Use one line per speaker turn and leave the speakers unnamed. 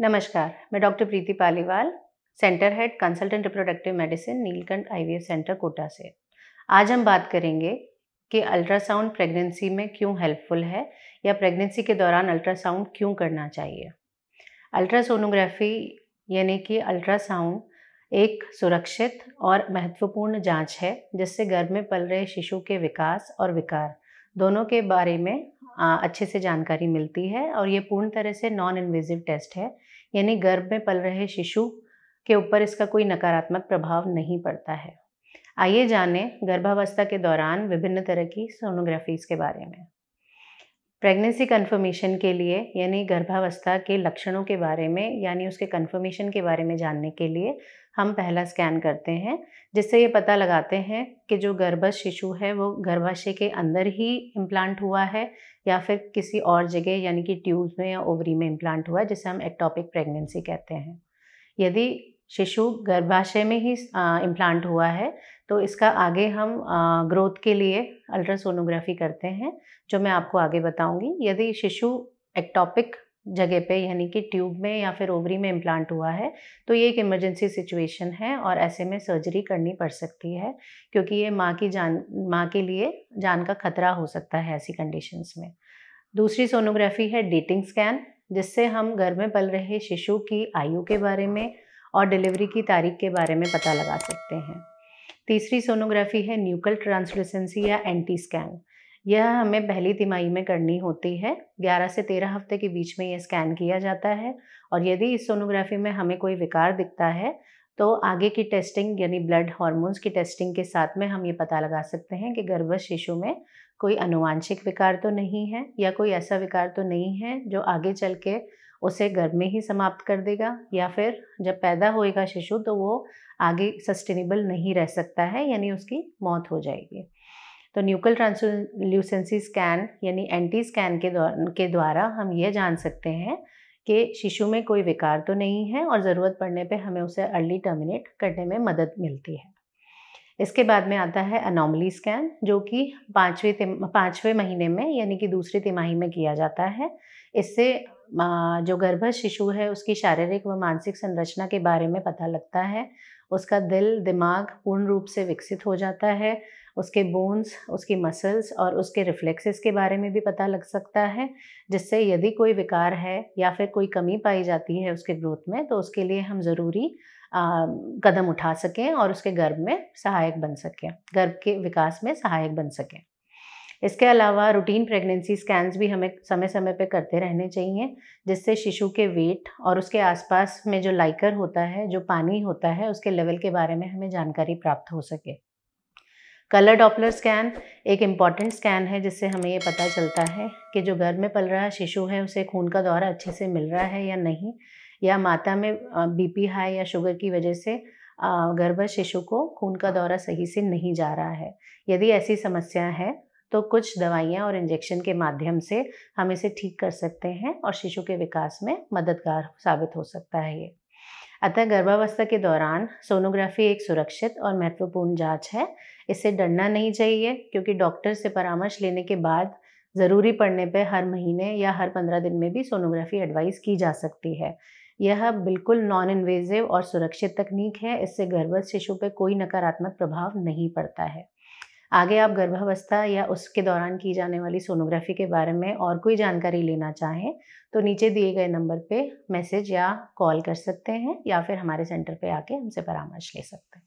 नमस्कार मैं doctor Preeti Paliwal centre head consultant reproductive medicine Neelkanth IVF centre Kota से आज हम बात करेंगे कि अल्ट्रासाउंड प्रेगनेंसी में क्यों हेल्पफुल है या प्रेगनेंसी के दौरान अल्ट्रासाउंड क्यों करना चाहिए अल्ट्रासोनोग्राफी यानी कि अल्ट्रासाउंड एक सुरक्षित और महत्वपूर्ण जांच है जिससे गर्भ में पल रहे शिशु के विकास और विकार दोनों के बारे में अच्छे से जानकारी मिलती है और ये पूर्ण तरह से नॉन इन्वेजिव टेस्ट है यानी गर्भ में पल रहे शिशु के ऊपर इसका कोई नकारात्मक प्रभाव नहीं पड़ता है आइए जानें गर्भावस्था के दौरान विभिन्न तरह की सोनोग्राफीज के बारे में प्रेगनेंसी कंफर्मेशन के लिए यानी गर्भावस्था के लक्षणों के बारे में यानी उसके कंफर्मेशन के बारे में जानने के लिए हम पहला स्कैन करते हैं जिससे ये पता लगाते हैं कि जो गर्भस्थ शिशु है वो गर्भाशय के अंदर ही इम्प्लांट हुआ है या फिर किसी और जगह यानी कि ट्यूब में या ओवरी में इम्प्लांट हुआ है जिसे हम एक्टॉपिक प्रेगनेंसी कहते हैं यदि शिशु गर्भाशय में ही इम्प्लांट हुआ है तो इसका आगे हम ग्रोथ के लिए अल्ट्रासोनोग्राफी करते हैं जो मैं आपको आगे बताऊंगी यदि शिशु एक्टॉपिक जगह पे यानी कि ट्यूब में या फिर ओवरी में इम्प्लांट हुआ है तो ये एक इमरजेंसी सिचुएशन है और ऐसे में सर्जरी करनी पड़ सकती है क्योंकि ये माँ की जान माँ के लिए जान का खतरा हो सकता है ऐसी कंडीशंस में दूसरी सोनोग्राफी है डेटिंग स्कैन जिससे हम घर में पल रहे शिशु की आयु के बारे में और डिलीवरी की तारीख के बारे में पता लगा सकते हैं तीसरी सोनोग्राफी है न्यूकल ट्रांसलूसेंसी या एंटी स्कैन यह हमें पहली तिमाही में करनी होती है 11 से 13 हफ्ते के बीच में यह स्कैन किया जाता है और यदि इस सोनोग्राफी में हमें कोई विकार दिखता है तो आगे की टेस्टिंग यानी ब्लड हॉर्मोन्स की टेस्टिंग के साथ में हम ये पता लगा सकते हैं कि गर्भ शिशु में कोई अनुवांशिक विकार तो नहीं है या कोई ऐसा विकार तो नहीं है जो आगे चल के उसे घर में ही समाप्त कर देगा या फिर जब पैदा होएगा शिशु तो वो आगे सस्टेनेबल नहीं रह सकता है यानी उसकी मौत हो जाएगी तो न्यूकल ट्रांसल्यूसेंसी स्कैन यानी एंटी स्कैन के द्वारा के द्वारा हम यह जान सकते हैं कि शिशु में कोई विकार तो नहीं है और ज़रूरत पड़ने पे हमें उसे अर्ली टर्मिनेट करने में मदद मिलती है इसके बाद में आता है अनोमली स्कैन जो कि पाँचवें पाँचवें महीने में यानी कि दूसरी तिमाही में किया जाता है इससे जो गर्भस्थ शिशु है उसकी शारीरिक व मानसिक संरचना के बारे में पता लगता है उसका दिल दिमाग पूर्ण रूप से विकसित हो जाता है उसके बोन्स उसकी मसल्स और उसके रिफ्लेक्सेस के बारे में भी पता लग सकता है जिससे यदि कोई विकार है या फिर कोई कमी पाई जाती है उसके ग्रोथ में तो उसके लिए हम ज़रूरी कदम उठा सकें और उसके गर्भ में सहायक बन सकें गर्भ के विकास में सहायक बन सकें इसके अलावा रूटीन प्रेगनेंसी स्कैन्स भी हमें समय समय पे करते रहने चाहिए जिससे शिशु के वेट और उसके आसपास में जो लाइकर होता है जो पानी होता है उसके लेवल के बारे में हमें जानकारी प्राप्त हो सके कलर डॉपलर स्कैन एक इम्पॉर्टेंट स्कैन है जिससे हमें ये पता चलता है कि जो घर में पल रहा शिशु है उसे खून का दौरा अच्छे से मिल रहा है या नहीं या माता में बीपी हाई या शुगर की वजह से गर्भ शिशु को खून का दौरा सही से नहीं जा रहा है यदि ऐसी समस्या है तो कुछ दवाइयाँ और इंजेक्शन के माध्यम से हम इसे ठीक कर सकते हैं और शिशु के विकास में मददगार साबित हो सकता है ये अतः गर्भावस्था के दौरान सोनोग्राफी एक सुरक्षित और महत्वपूर्ण जांच है इससे डरना नहीं चाहिए क्योंकि डॉक्टर से परामर्श लेने के बाद ज़रूरी पड़ने पर हर महीने या हर पंद्रह दिन में भी सोनोग्राफी एडवाइस की जा सकती है यह बिल्कुल नॉन इन्वेजिव और सुरक्षित तकनीक है इससे गर्भस्थ शिशु पर कोई नकारात्मक प्रभाव नहीं पड़ता है आगे आप गर्भावस्था या उसके दौरान की जाने वाली सोनोग्राफी के बारे में और कोई जानकारी लेना चाहें तो नीचे दिए गए नंबर पे मैसेज या कॉल कर सकते हैं या फिर हमारे सेंटर पे आके हमसे परामर्श ले सकते हैं